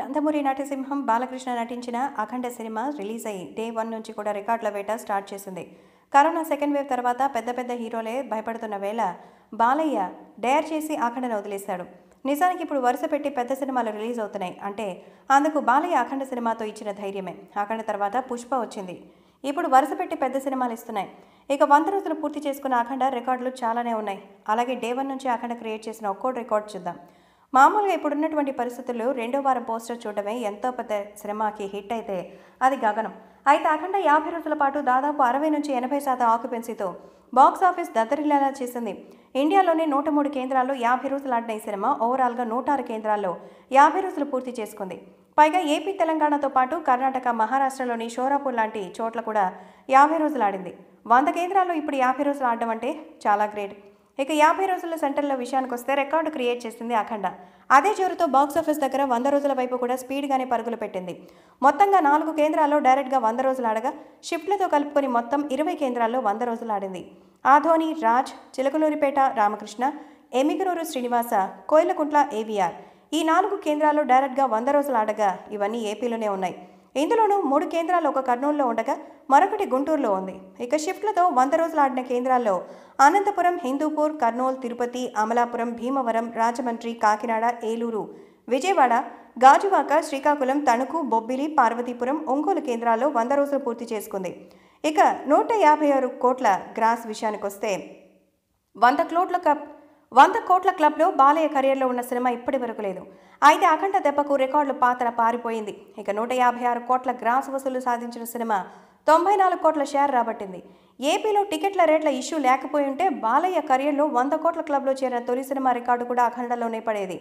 నందమూరి నటసింహం బాలకృష్ణ నటించిన Akhanda cinema release అయ్యి డే వన్ నుంచి కూడా రికార్డుల వేట స్టార్ట్ చేసింది కరోనా సెకండ్ వేవ్ తర్వాత పెద్ద పెద్ద హీరోలే భయపడుతున్న వేళ బాలయ్య డేర్ చేసి అఖండను వదిలేశాడు నిజానికి ఇప్పుడు వరుస పెట్టి పెద్ద సినిమాలు రిలీజ్ అవుతున్నాయి అంటే అందుకు బాలయ్య అఖండ సినిమాతో ఇచ్చిన ధైర్యమే అఖండ తర్వాత పుష్ప వచ్చింది ఇప్పుడు వరుస పెట్టి పెద్ద సినిమాలు ఇస్తున్నాయి ఇక వంద రోజులు పూర్తి చేసుకున్న అఖండ రికార్డులు చాలానే ఉన్నాయి అలాగే డే వన్ నుంచి అఖండ క్రియేట్ చేసిన ఒక్కోటి రికార్డ్ చూద్దాం మామూలుగా ఇప్పుడున్నటువంటి పరిస్థితుల్లో రెండో వారం పోస్టర్ చూడడమే ఎంతో పెద్ద సినిమాకి హిట్ అయితే అది గగనం అయితే అఖండ యాభై రోజుల పాటు దాదాపు అరవై నుంచి ఎనభై శాతం ఆక్యుపెన్సీతో బాక్సాఫీస్ దద్దరిల్లేలా చేసింది ఇండియాలోని నూట మూడు కేంద్రాల్లో యాభై రోజులు ఆడిన ఈ సినిమా ఓవరాల్గా నూట ఆరు కేంద్రాల్లో యాభై రోజులు పూర్తి చేసుకుంది పైగా ఏపీ తెలంగాణతో పాటు కర్ణాటక మహారాష్ట్రలోని షోరాపూర్ లాంటి చోట్ల కూడా యాభై రోజులు ఆడింది వంద కేంద్రాల్లో ఇప్పుడు యాభై రోజులు ఆడడం అంటే చాలా గ్రేట్ ఇక యాభై రోజుల సెంటర్ల విషయానికి వస్తే రికార్డు క్రియేట్ చేసింది అఖండ అదే జోరుతో బాక్సాఫీస్ దగ్గర వంద రోజుల వైపు కూడా స్పీడ్గానే పరుగులు పెట్టింది మొత్తంగా నాలుగు కేంద్రాల్లో డైరెక్ట్గా వంద రోజులు ఆడగా షిఫ్ట్లతో కలుపుకొని మొత్తం ఇరవై కేంద్రాల్లో వంద రోజులు ఆడింది ఆధోని రాజ్ చిలకలూరిపేట రామకృష్ణ ఎమిగనూరు శ్రీనివాస కోయిలకుంట్ల ఏవీఆర్ ఈ నాలుగు కేంద్రాల్లో డైరెక్ట్గా వంద రోజులు ఆడగా ఇవన్నీ ఏపీలోనే ఉన్నాయి ఇందులోనూ మూడు కేంద్రాలు ఒక కర్నూలులో ఉండగా మరొకటి గుంటూరులో ఉంది ఇక షిఫ్ట్లతో వంద రోజులు ఆడిన కేంద్రాల్లో అనంతపురం హిందూపూర్ కర్నూలు తిరుపతి అమలాపురం భీమవరం రాజమండ్రి కాకినాడ ఏలూరు విజయవాడ గాజువాక శ్రీకాకుళం తణుకు బొబ్బిలి పార్వతీపురం ఒంగోలు కేంద్రాల్లో వంద రోజులు పూర్తి చేసుకుంది ఇక నూట యాభై ఆరు కోట్ల గ్రాస్ విషయానికొస్తే వంద కోట్ల కప్ వంద కోట్ల క్లబ్లో బాలయ్య కెరియర్లో ఉన్న సినిమా ఇప్పటి వరకు లేదు అయితే అఖండ దెబ్బకు రికార్డులు పాతన పారిపోయింది ఇక నూట యాభై ఆరు కోట్ల గ్రాస్ వసూలు సాధించిన సినిమా తొంభై నాలుగు కోట్ల షేర్ రాబట్టింది ఏపీలో టికెట్ల రేట్ల ఇష్యూ లేకపోయి ఉంటే బాలయ్య కెరియర్లో వంద కోట్ల క్లబ్లో చేరిన తొలి సినిమా రికార్డు కూడా అఖండలోనే పడేది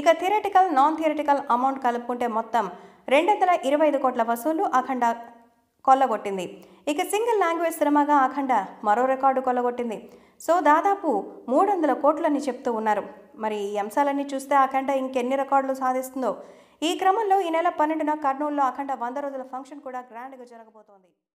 ఇక థియరటికల్ నాన్ థియరటికల్ అమౌంట్ కలుపుకుంటే మొత్తం రెండు వందల ఇరవై ఐదు కోట్ల వసూలు అఖండ కొల్లగొట్టింది ఇక సింగిల్ లాంగ్వేజ్ సినిమాగా అఖండ మరో రికార్డు కొల్లగొట్టింది సో దాదాపు మూడు వందల కోట్లని చెప్తూ ఉన్నారు మరి ఈ అంశాలన్నీ చూస్తే అఖండ ఇంకెన్ని రికార్డులు సాధిస్తుందో ఈ క్రమంలో ఈ నెల పన్నెండున కర్నూలులో అఖండ వంద రోజుల ఫంక్షన్ కూడా గ్రాండ్గా జరగబోతోంది